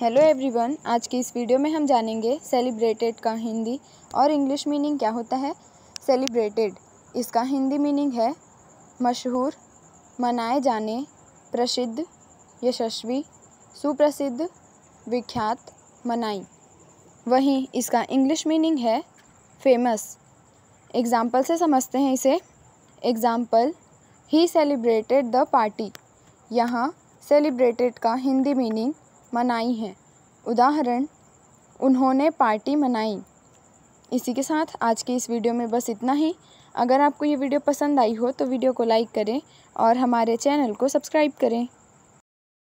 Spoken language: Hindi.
हेलो एवरीवन आज की इस वीडियो में हम जानेंगे सेलिब्रेटेड का हिंदी और इंग्लिश मीनिंग क्या होता है सेलिब्रेटेड इसका हिंदी मीनिंग है मशहूर मनाए जाने प्रसिद्ध यशस्वी सुप्रसिद्ध विख्यात मनाई वहीं इसका इंग्लिश मीनिंग है फेमस एग्ज़ाम्पल से समझते हैं इसे एग्ज़ाम्पल ही सेलिब्रेटेड द पार्टी यहाँ सेलिब्रेटेड का हिंदी मीनिंग मनाई हैं उदाहरण उन्होंने पार्टी मनाई इसी के साथ आज की इस वीडियो में बस इतना ही अगर आपको ये वीडियो पसंद आई हो तो वीडियो को लाइक करें और हमारे चैनल को सब्सक्राइब करें